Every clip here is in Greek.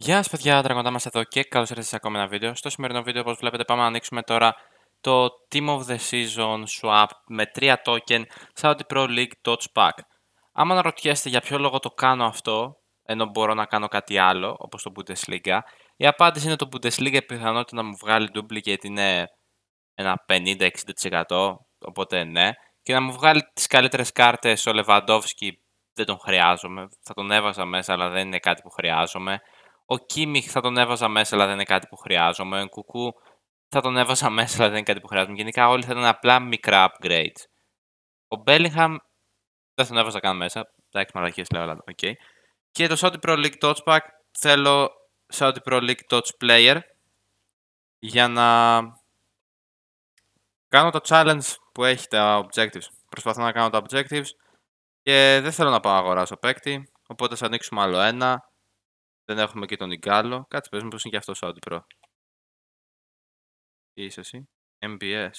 Γεια σας παιδιά, Τραγωνικά εδώ και καλώς ήρθατε σε ακόμα ένα βίντεο. Στο σημερινό βίντεο, όπως βλέπετε, πάμε να ανοίξουμε τώρα το Team of the Season Swap με 3 token Saudi Pro League Touch Pack. Άμα αναρωτιέστε για ποιο λόγο το κάνω αυτό, ενώ μπορώ να κάνω κάτι άλλο, όπως το Bundesliga, η απάντηση είναι το Bundesliga η πιθανότητα να μου βγάλει duplicate είναι ένα 50-60%, οπότε ναι. Και να μου βγάλει τις καλύτερες κάρτες ο Lewandowski δεν τον χρειάζομαι. Θα τον έβαζα μέσα, αλλά δεν είναι κάτι που χρειάζομαι. Ο Κίμιχ θα τον έβαζα μέσα, αλλά δεν είναι κάτι που χρειάζομαι. Ο Κουκού θα τον έβαζα μέσα, αλλά δεν είναι κάτι που χρειάζομαι. Γενικά όλοι θα ήταν απλά μικρά upgrades. Ο Μπέλιγχαμ δεν τον έβαζα καν μέσα. Εντάξει, μαλακίες λέω, αλλά οκ. Okay. Και το Saudi Pro League Touch Pack θέλω Saudi Pro League Touch Player για να κάνω το challenge που έχει τα objectives. Προσπαθώ να κάνω τα objectives και δεν θέλω να πάω να αγοράσω παίκτη, οπότε θα ανοίξουμε άλλο ένα δεν έχουμε και τον Ιγκάλο. Κάτσε, πες μου πώς είναι και αυτός ο Προ. Τι είσαι εσύ. MBS.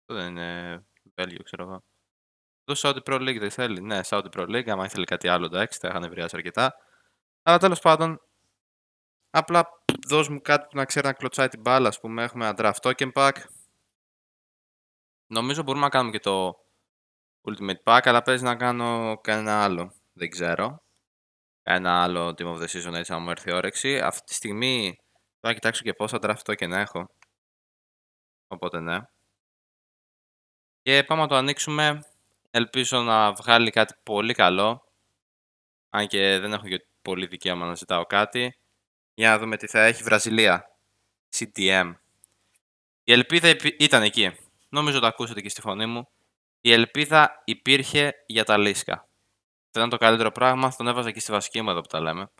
Αυτό δεν είναι Βέλγιο, ξέρω εγώ. Το Saudi Pro League δεν θέλει. Ναι, Saudi Pro League. Άμα ήθελε κάτι άλλο, εντάξει, θα είχαν ευρεάσει αρκετά. Αλλά τέλος πάντων, απλά δώσ' μου κάτι που να ξέρει να κλωτσάει την μπάλα. Ας πούμε, έχουμε ένα draft token pack. Νομίζω μπορούμε να κάνουμε και το Ultimate Pack, αλλά παίζει να κάνω κανένα άλλο. Δεν ξέρω ένα άλλο Team of the Season έτσι να μου έρθει όρεξη. Αυτή τη στιγμή θα κοιτάξω και πόσα draft να έχω. Οπότε ναι. Και πάμε να το ανοίξουμε. Ελπίζω να βγάλει κάτι πολύ καλό. Αν και δεν έχω και πολύ δικαίωμα να ζητάω κάτι. Για να δούμε τι θα έχει Βραζιλία. CTM. Η ελπίδα ήταν εκεί. Νομίζω το ακούσατε και στη φωνή μου. Η ελπίδα υπήρχε για τα Λίσκα θα ήταν το καλύτερο πράγμα. Θα τον έβαζα και στη βασική μου εδώ που τα λέμε.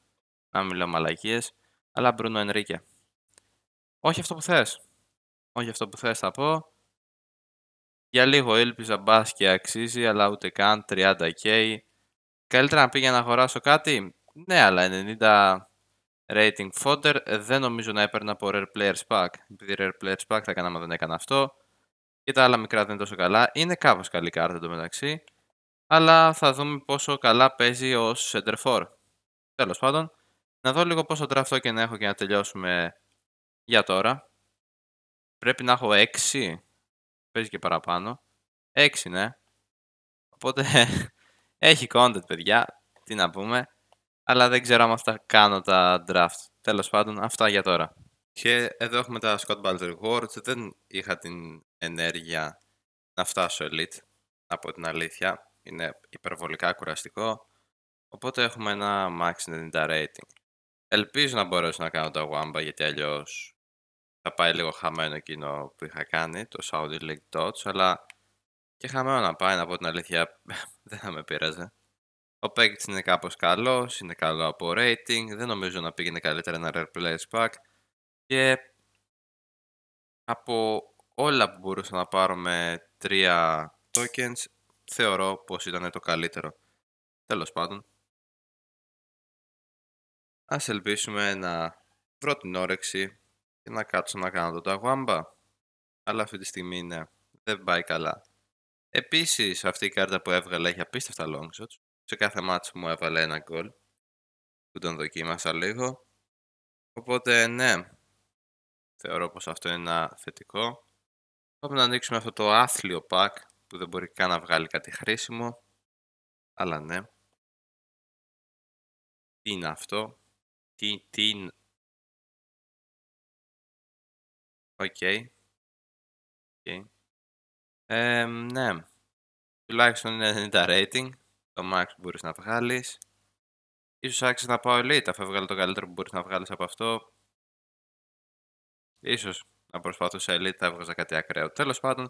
Να μην λέω μαλακίες. Αλλά Μπρούνο Ενρίκε. Όχι αυτό που θες. Όχι αυτό που θες, θα πω. Για λίγο ήλπιζα μπα και αξίζει, αλλά ούτε καν 30k. Καλύτερα να πήγα να αγοράσω κάτι. Ναι, αλλά 90 rating fodder δεν νομίζω να έπαιρνα από Rare Players Pack. Επειδή Rare Players Pack θα έκανα, δεν έκανα αυτό. Και τα άλλα μικρά δεν είναι τόσο καλά. Είναι κάπως καλή κάρτα εντωμεταξύ. μεταξύ αλλά θα δούμε πόσο καλά παίζει ω center Τέλος πάντων, να δω λίγο πόσο draft να έχω και να τελειώσουμε για τώρα. Πρέπει να έχω 6. Παίζει και παραπάνω. 6 ναι. Οπότε έχει content παιδιά. Τι να πούμε. Αλλά δεν ξέρω αν αυτά κάνω τα draft. τέλος πάντων αυτά για τώρα. Και εδώ έχουμε τα Scott Balder Awards. Δεν είχα την ενέργεια να φτάσω elite. Από την αλήθεια είναι υπερβολικά κουραστικό. Οπότε έχουμε ένα max 90 rating. Ελπίζω να μπορέσω να κάνω τα Wamba γιατί αλλιώς θα πάει λίγο χαμένο εκείνο που είχα κάνει, το Saudi League Tots, αλλά και χαμένο να πάει, να πω την αλήθεια, δεν θα με πείραζε. Ο Package είναι κάπως καλός, είναι καλό από rating, δεν νομίζω να πήγαινε καλύτερα ένα Rare play Pack και από όλα που μπορούσα να πάρω με 3 tokens θεωρώ πως ήταν το καλύτερο. Τέλος πάντων. Ας ελπίσουμε να βρω την όρεξη και να κάτσω να κάνω το ταγουάμπα. Αλλά αυτή τη στιγμή ναι, δεν πάει καλά. Επίσης αυτή η κάρτα που έβγαλε έχει απίστευτα long shots. Σε κάθε μάτς μου έβαλε ένα goal που τον δοκίμασα λίγο. Οπότε ναι, θεωρώ πως αυτό είναι ένα θετικό. Πάμε να ανοίξουμε αυτό το άθλιο pack που δεν μπορεί καν να βγάλει κάτι χρήσιμο. Αλλά ναι. Τι είναι αυτό. Τι, τι είναι. Οκ. Okay. okay. Ε, ναι. Τουλάχιστον είναι 90 rating. Το max που μπορείς να βγάλεις. Ίσως άξιζε να πάω elite αφού έβγαλε το καλύτερο που μπορείς να βγάλεις από αυτό. Ίσως να προσπαθούσα elite θα έβγαζα κάτι ακραίο. Τέλος πάντων,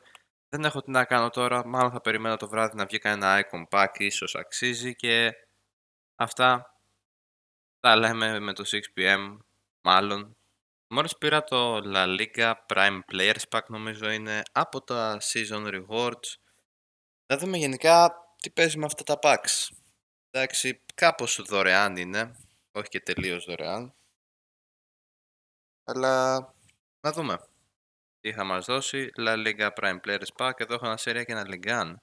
δεν έχω τι να κάνω τώρα. Μάλλον θα περιμένω το βράδυ να βγει κανένα icon pack, ίσως αξίζει και αυτά τα λέμε με το 6pm, μάλλον. μόλις πήρα το La Liga Prime Players Pack νομίζω είναι από τα Season Rewards. Θα δούμε γενικά τι παίζει με αυτά τα packs. Εντάξει, κάπως δωρεάν είναι, όχι και τελείως δωρεάν. Αλλά να δούμε. Τι θα μας δώσει La Liga Prime Players Pack. Εδώ έχω ένα σέρια και ένα Ligan.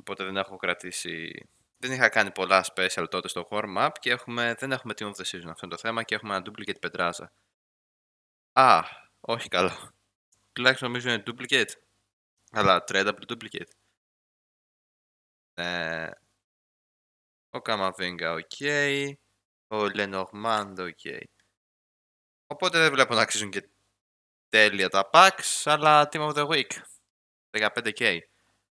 Οπότε δεν έχω κρατήσει... Δεν είχα κάνει πολλά special τότε στο warm up και έχουμε... δεν έχουμε Team of the Season αυτό το θέμα και έχουμε ένα duplicate πεντράζα. Α, όχι καλό. Τουλάχιστον νομίζω είναι duplicate. Αλλά tradable duplicate. Ε, ο Καμαβίγκα οκ. Okay. Ο Λενορμάντ οκ. Okay. Οπότε δεν βλέπω να αξίζουν και τέλεια τα packs, αλλά Team of the Week. 15k.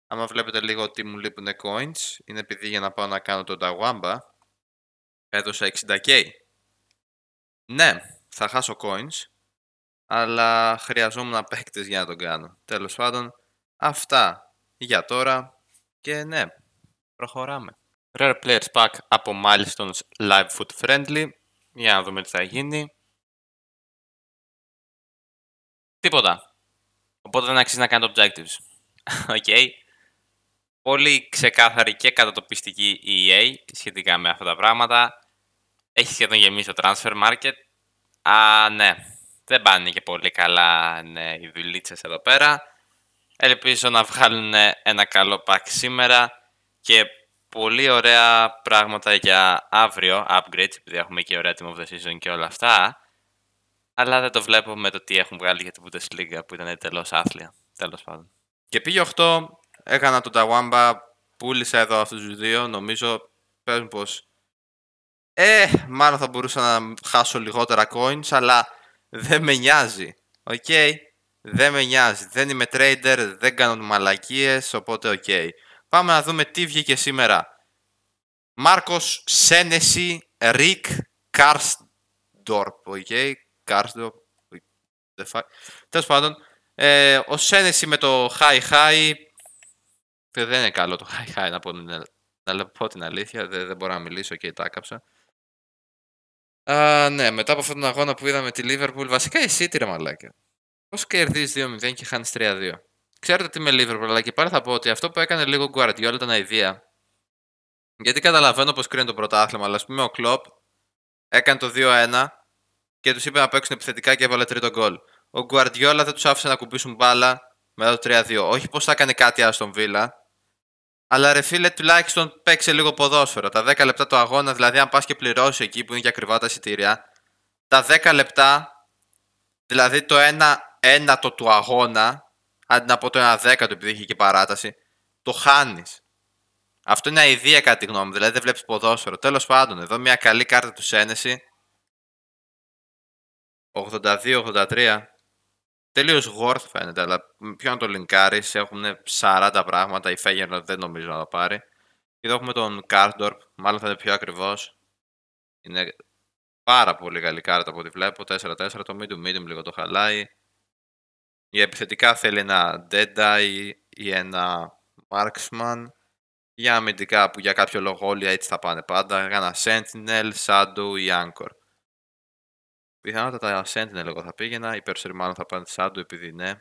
Άμα βλέπετε λίγο ότι μου λείπουν coins, είναι επειδή για να πάω να κάνω τον ταγουαμπα έδωσα 60k. Ναι, θα χάσω coins, αλλά χρειαζόμουν παίκτες για να τον κάνω. Τέλος πάντων, αυτά για τώρα και ναι, προχωράμε. Rare Players Pack από Milestones Live Food Friendly, για να δούμε τι θα γίνει. Τίποτα. Οπότε δεν αξίζει να κάνετε objectives. Οκ. Okay. Πολύ ξεκάθαρη και κατατοπιστική η EA σχετικά με αυτά τα πράγματα. Έχει σχεδόν γεμίσει το transfer market. Α, ναι. Δεν πάνε και πολύ καλά ναι, οι δουλίτσες εδώ πέρα. Ελπίζω να βγάλουν ένα καλό pack σήμερα και πολύ ωραία πράγματα για αύριο, upgrades, επειδή έχουμε και ωραία Team of the Season και όλα αυτά. Αλλά δεν το βλέπω με το τι έχουν βγάλει για την Bundesliga που ήταν εντελώς άθλια. Τέλος πάντων. Και πήγε 8, έκανα τον Ταουάμπα, πούλησα εδώ αυτούς τους δύο. Νομίζω παίζουν πως. Ε, μάλλον θα μπορούσα να χάσω λιγότερα coins, αλλά δεν με νοιάζει. Οκ. Okay. Δεν με νοιάζει. Δεν είμαι trader, δεν κάνω μαλακίες, οπότε οκ. Okay. Πάμε να δούμε τι βγήκε σήμερα. Μάρκος Σένεση Ρικ Κάρστορπ, οκ. Σκάρσδο. Τέλος πάντων, ε, ο Σένεση με το high high. Ε, δεν είναι καλό το high high να πω, να, να πω την αλήθεια. Δεν, δεν μπορώ να μιλήσω και τα άκαψα Α, ναι, μετά από αυτόν τον αγώνα που είδαμε τη Λίβερπουλ, βασικά η City ρε μαλάκια. Πώς κερδίζει 2-0 και χάνεις 3-2. Ξέρετε τι με Λίβερπουλ, αλλά και πάλι θα πω ότι αυτό που έκανε λίγο Guardiola ήταν αηδία. Γιατί καταλαβαίνω πώ κρίνει το πρωτάθλημα, αλλά ας πούμε ο Κλοπ έκανε το 2-1 και τους είπε να παίξουν επιθετικά και έβαλε τρίτο γκολ. Ο Γκουαρδιόλα δεν τους άφησε να κουμπίσουν μπάλα Με το 3-2. Όχι πως θα έκανε κάτι στον Βίλα, αλλά ρε φίλε, τουλάχιστον παίξε λίγο ποδόσφαιρο. Τα 10 λεπτά του αγώνα, δηλαδή, αν πας και πληρώσεις εκεί που είναι και ακριβά τα εισιτήρια, τα 10 λεπτά, δηλαδή το 1 ένατο του αγώνα, αντί να πω το 1 δέκατο επειδή είχε και παράταση, το χάνεις. Αυτό είναι αηδία κατά τη γνώμη μου. Δηλαδή δεν βλέπεις ποδόσφαιρο. Τέλος πάντων, εδώ μια καλή κάρτα του Σένεση 82-83. Τελείω worth φαίνεται, αλλά ποιο να το λινκάρεις. Έχουν 40 πράγματα. Η Φέγερνα δεν νομίζω να το πάρει. Και εδώ έχουμε τον Κάρντορπ. Μάλλον θα είναι πιο ακριβώς. Είναι πάρα πολύ καλή κάρτα από ό,τι βλέπω. 4-4. Το medium medium λίγο το χαλάει. Η επιθετικά θέλει ένα Deadeye ή ένα Marksman. Για αμυντικά που για κάποιο λόγο όλοι έτσι θα πάνε πάντα. Ένα Sentinel, Shadow ή Anchor. Πιθανότατα τα Sentinel εγώ θα πήγαινα, οι περισσότεροι μάλλον θα πάνε Shadow επειδή ναι,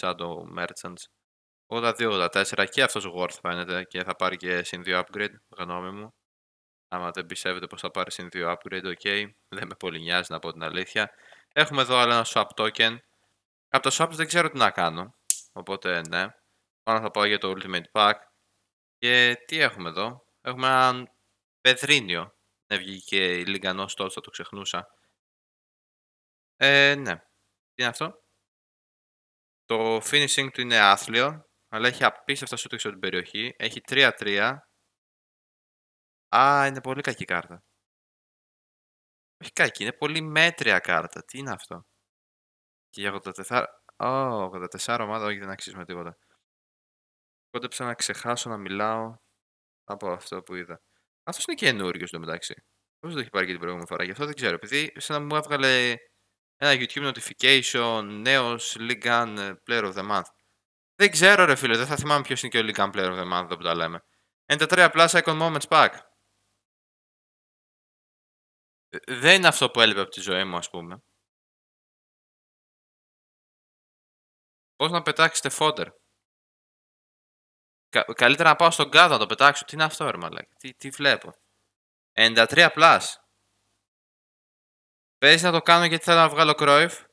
Shadow Merchants. 82-84 και αυτός Worth φαίνεται και θα πάρει και συν 2 upgrade, γνώμη μου. Άμα δεν πιστεύετε πως θα πάρει συν 2 upgrade, ok, δεν με πολύ νοιάζει να πω την αλήθεια. Έχουμε εδώ άλλο ένα swap token. Από τα swaps δεν ξέρω τι να κάνω, οπότε ναι. Πάνω θα πάω για το Ultimate Pack. Και τι έχουμε εδώ, έχουμε έναν Πεδρίνιο. Ναι, βγήκε η ω τότε, θα το ξεχνούσα ε, ναι. Τι είναι αυτό. Το finishing του είναι άθλιο, αλλά έχει απίστευτα σου από την περιοχή. Έχει 3-3. Α, είναι πολύ κακή κάρτα. Όχι κακή, είναι πολύ μέτρια κάρτα. Τι είναι αυτό. Και για 84... Ω, oh, 84 ομάδα, όχι δεν αξίζουμε τίποτα. Κόντεψα να ξεχάσω να μιλάω από αυτό που είδα. Αυτός είναι καινούριος στο μεταξύ. Πώς δεν το έχει πάρει και την προηγούμενη φορά, γι' αυτό δεν ξέρω. Επειδή σαν να μου έβγαλε ένα YouTube notification, νέος League ε, Player of the Month. Δεν ξέρω ρε φίλε, δεν θα θυμάμαι ποιος είναι και ο League Player of the Month εδώ που τα λέμε. Είναι τα 3 Plus Icon Moments Pack. Ε, δεν είναι αυτό που έλειπε από τη ζωή μου ας πούμε. Πώς να πετάξετε φόντερ. καλύτερα να πάω στον κάδο να το πετάξω. Τι είναι αυτό ρε μαλάκι, Τι, τι βλέπω. 93 plus. Πέρυσι να το κάνω γιατί θέλω να βγάλω Κρόιφ.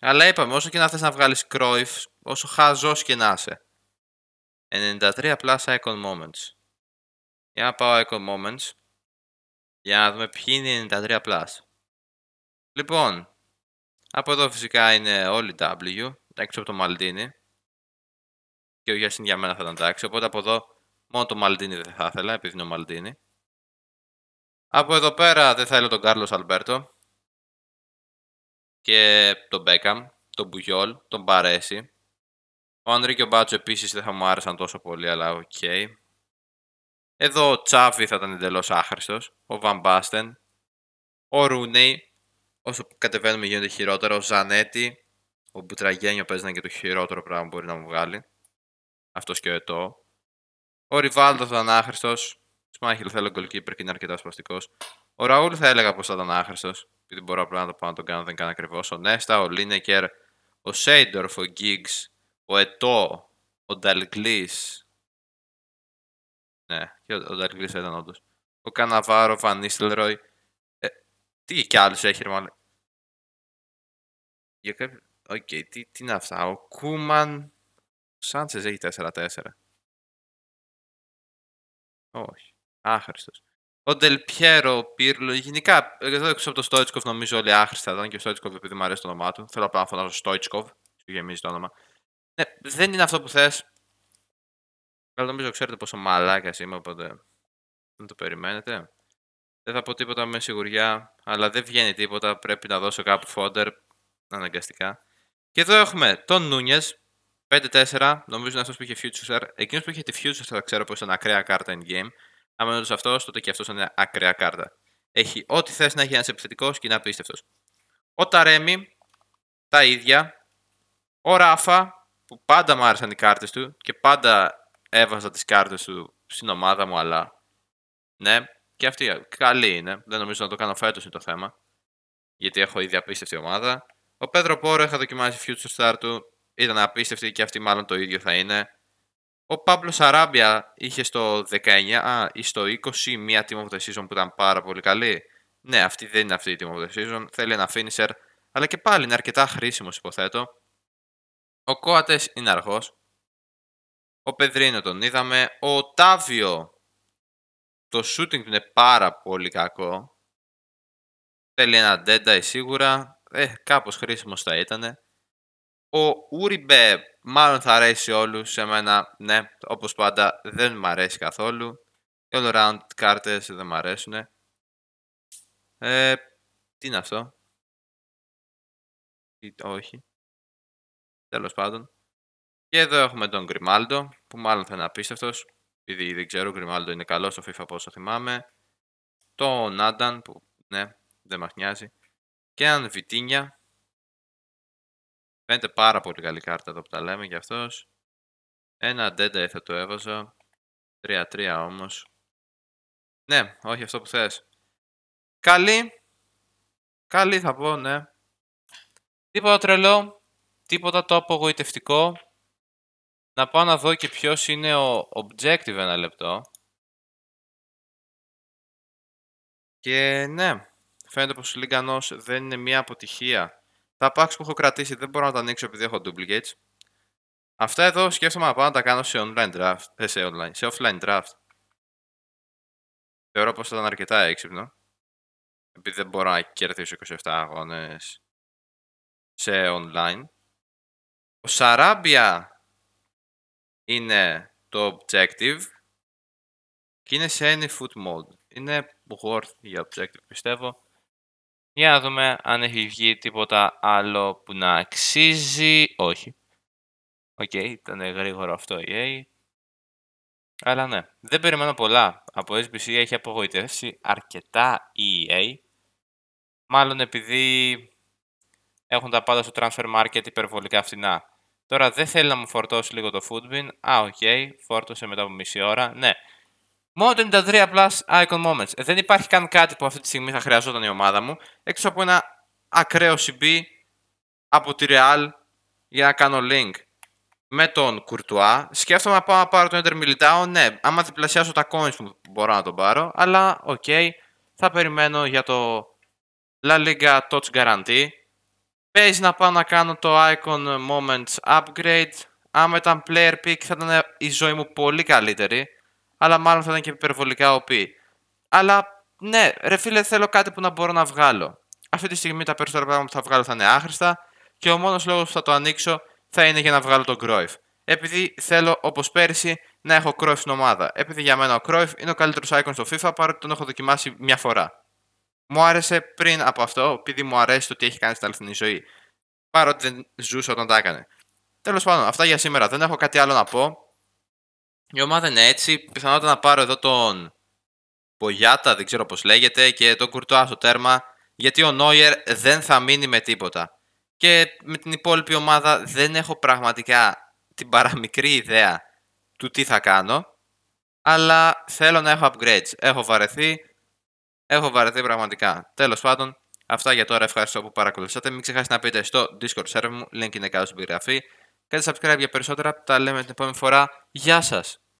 Αλλά είπαμε, όσο και να θες να βγάλεις Κρόιφ, όσο χαζός και να είσαι. 93 plus icon moments. Για να πάω icon moments. Για να δούμε ποιοι είναι 93 plus. Λοιπόν, από εδώ φυσικά είναι όλοι W, έξω από το Maldini. Και ο Γιάννη για μένα θα ήταν εντάξει, οπότε από εδώ μόνο το Maldini δεν θα ήθελα, επειδή είναι ο Μαλτίνι. Από εδώ πέρα δεν θέλω τον Κάρλος Αλμπέρτο και τον Μπέκαμ, τον Μπουγιόλ, τον Μπαρέση. Ο Ανδρή και ο Μπάτσο επίσης δεν θα μου άρεσαν τόσο πολύ, αλλά οκ. Okay. Εδώ ο Τσάβη θα ήταν εντελώς άχρηστος, ο Βαν ο Ρούνεϊ, όσο κατεβαίνουμε γίνεται χειρότερο, ο Ζανέτη, ο Μπουτραγένιο παίζει να είναι και το χειρότερο πράγμα που μπορεί να μου βγάλει. αυτός και ο Ετώ. Ο Ριβάλτο θα ήταν άχρηστος. Σμάχιλ θέλω goalkeeper και είναι αρκετά σπαστικός. Ο Ραούλ θα έλεγα πως θα ήταν άχρηστος, γιατί μπορώ απλά να το πάω να τον κάνω, δεν κάνω ακριβώς. Ο Νέστα, ο Λίνεκερ, ο Σέιντορφ, ο Γκίγκ, ο Ετώ, ο Νταλγκλής. Ναι, και ο Νταλγκλή ήταν όντως. Ο Καναβάρο, ο Βανίστελροϊ. Ε, τι κι άλλους έχει, ρε μάλλον. Για κάποιον, Οκ, τι, είναι αυτά. Ο Κούμαν. Ο σαντσε εχει έχει 4-4. Όχι. Άχρηστος. Ο Ντελπιέρο, ο Πύρλο, γενικά εδώ έξω από το Στόιτσκοφ νομίζω όλοι άχρηστα ήταν και ο Στόιτσκοφ επειδή μου αρέσει το όνομά του. Θέλω απλά να φωνάζω Στόιτσκοφ, που γεμίζει το όνομα. Ναι, δεν είναι αυτό που θες. Αλλά νομίζω ξέρετε πόσο μαλάκας είμαι, οπότε δεν το περιμένετε. Δεν θα πω τίποτα με σιγουριά, αλλά δεν βγαίνει τίποτα. Πρέπει να δώσω κάπου φόντερ αναγκαστικά. Και εδώ έχουμε τον Νούνιες, 5-4. Νομίζω είναι αυτός που είχε Future. Εκείνος που είχε τη Future θα ξέρω πως ήταν ακραία κάρτα in game. Αν είναι όντω αυτός, τότε και αυτός θα είναι ακραία κάρτα. Έχει ό,τι θες να έχει ένας επιθετικός και είναι απίστευτο. Ο Ταρέμι, τα ίδια. Ο Ράφα, που πάντα μου άρεσαν οι κάρτες του και πάντα έβαζα τις κάρτες του στην ομάδα μου, αλλά. Ναι, και αυτή καλή είναι. Δεν νομίζω να το κάνω φέτος είναι το θέμα. Γιατί έχω ήδη απίστευτη ομάδα. Ο Πέτρο Πόρο είχα δοκιμάσει future star του. Ήταν απίστευτη και αυτή μάλλον το ίδιο θα είναι. Ο Παύλο Αράμπια είχε στο 19 α, ή στο 20 μία team of the season που ήταν πάρα πολύ καλή. Ναι, αυτή δεν είναι αυτή η team of the season. Θέλει ένα finisher, αλλά και πάλι είναι αρκετά χρήσιμος, υποθέτω. Ο Κόατες είναι αρχό. Ο Πεδρίνο τον είδαμε. Ο Τάβιο. Το shooting είναι πάρα πολύ κακό. Θέλει ένα eye σίγουρα. Ε, κάπως χρήσιμος θα ήταν. Ο Ούριμπε Μάλλον θα αρέσει όλους. Σε μένα, ναι, όπως πάντα, δεν μου αρέσει καθόλου. Οι all around κάρτες δεν μου αρέσουν. Ε, τι είναι αυτό. όχι. Τέλος πάντων. Και εδώ έχουμε τον γκριμάλτο, που μάλλον θα είναι απίστευτος. Επειδή δεν ξέρω, ο Γκριμάλντο είναι καλός στο FIFA πόσο θυμάμαι. Το Νάνταν, που ναι, δεν μας νοιάζει. Και έναν Βιτίνια, Φαίνεται πάρα πολύ καλή κάρτα εδώ που τα λέμε γι' αυτός. Ένα Dead θα το έβαζα. 3-3 όμως. Ναι, όχι αυτό που θες. Καλή. Καλή θα πω, ναι. Τίποτα τρελό. Τίποτα το απογοητευτικό. Να πάω να δω και ποιος είναι ο objective ένα λεπτό. Και ναι, φαίνεται πως ο Λίγκανος δεν είναι μια αποτυχία τα packs που έχω κρατήσει δεν μπορώ να τα ανοίξω επειδή έχω duplicates. Αυτά εδώ σκέφτομαι να πάω να τα κάνω σε online draft. Ε, σε online, σε offline draft. Θεωρώ πώ θα ήταν αρκετά έξυπνο. Επειδή δεν μπορώ να κερδίσω 27 αγώνες σε online. Ο Σαράμπια είναι το objective και είναι σε any foot mode. Είναι worth για objective πιστεύω. Για να δούμε αν έχει βγει τίποτα άλλο που να αξίζει. Όχι. Οκ, okay, ήταν γρήγορο αυτό η EA. Αλλά ναι, δεν περιμένω πολλά. Από SBC έχει απογοητεύσει αρκετά η EA. Μάλλον επειδή έχουν τα πάντα στο transfer market υπερβολικά φθηνά. Τώρα δεν θέλει να μου φορτώσει λίγο το Foodbin. Α, οκ, okay, φόρτωσε μετά από μισή ώρα. Ναι, Μόνο 93 plus icon moments. Ε, δεν υπάρχει καν κάτι που αυτή τη στιγμή θα χρειαζόταν η ομάδα μου. Έξω από ένα ακραίο CB από τη Real για να κάνω link με τον Κουρτουά. Σκέφτομαι να πάω να πάρω τον Inter Militao. Ναι, άμα διπλασιάσω τα coins μου μπορώ να τον πάρω. Αλλά οκ, okay, θα περιμένω για το La Liga Touch Guarantee. Παίζει να πάω να κάνω το Icon Moments Upgrade. Άμα ήταν player pick θα ήταν η ζωή μου πολύ καλύτερη αλλά μάλλον θα ήταν και υπερβολικά οπί. Αλλά ναι, ρε φίλε, θέλω κάτι που να μπορώ να βγάλω. Αυτή τη στιγμή τα περισσότερα πράγματα που θα βγάλω θα είναι άχρηστα και ο μόνος λόγος που θα το ανοίξω θα είναι για να βγάλω τον Κρόιφ. Επειδή θέλω, όπως πέρσι, να έχω Κρόιφ στην ομάδα. Επειδή για μένα ο Κρόιφ είναι ο καλύτερος icon στο FIFA παρότι τον έχω δοκιμάσει μια φορά. Μου άρεσε πριν από αυτό, επειδή μου αρέσει το τι έχει κάνει στην αληθινή ζωή. Παρότι δεν ζούσα όταν τα έκανε. Τέλος πάντων, αυτά για σήμερα. Δεν έχω κάτι άλλο να πω. Η ομάδα είναι έτσι. Πιθανότατα να πάρω εδώ τον Πογιάτα, δεν ξέρω πώς λέγεται, και τον Κουρτουά στο τέρμα, γιατί ο Νόιερ δεν θα μείνει με τίποτα. Και με την υπόλοιπη ομάδα δεν έχω πραγματικά την παραμικρή ιδέα του τι θα κάνω, αλλά θέλω να έχω upgrades. Έχω βαρεθεί, έχω βαρεθεί πραγματικά. τέλος πάντων, αυτά για τώρα. Ευχαριστώ που παρακολουθήσατε. Μην ξεχάσετε να πείτε στο Discord server μου, link είναι κάτω στην περιγραφή. Κάντε subscribe για περισσότερα. Τα λέμε την επόμενη φορά. Γεια σας.